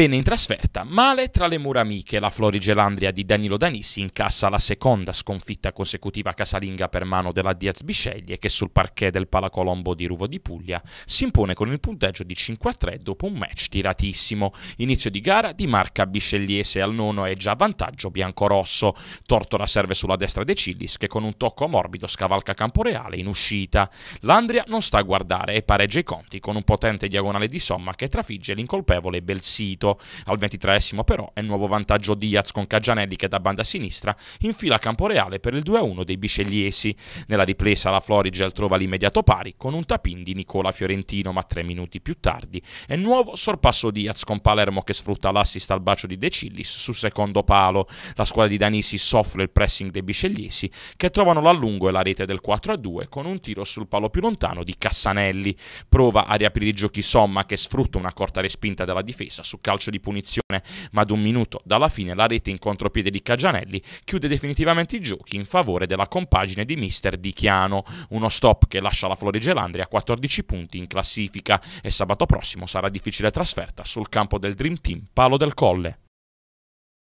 Bene in trasferta, male tra le mura amiche. La Florigelandria di Danilo Danissi incassa la seconda sconfitta consecutiva casalinga per mano della Diaz Bisceglie che sul parquet del Palacolombo di Ruvo di Puglia si impone con il punteggio di 5-3 dopo un match tiratissimo. Inizio di gara di marca biscegliese al nono e già a vantaggio biancorosso. Tortora serve sulla destra De Cillis che con un tocco morbido scavalca Camporeale in uscita. Landria non sta a guardare e pareggia i conti con un potente diagonale di somma che trafigge l'incolpevole Belsito arrivo al 23 però è nuovo vantaggio Diaz con Caggianelli che da banda sinistra infila Camporeale per il 2-1 dei biscegliesi. Nella ripresa la Florigel trova l'immediato pari con un tapin di Nicola Fiorentino ma tre minuti più tardi è nuovo sorpasso Diaz con Palermo che sfrutta l'assist al bacio di De Cillis sul secondo palo. La squadra di Danisi soffre il pressing dei biscegliesi che trovano l'allungo e la rete del 4-2 con un tiro sul palo più lontano di Cassanelli. Prova a riaprire i giochi Somma che sfrutta una corta respinta della difesa su calcio calcio di punizione, ma ad un minuto dalla fine la rete in contropiede di Cagianelli chiude definitivamente i giochi in favore della compagine di mister Di Chiano, uno stop che lascia la Florigelandria a 14 punti in classifica e sabato prossimo sarà difficile trasferta sul campo del Dream Team Palo del Colle.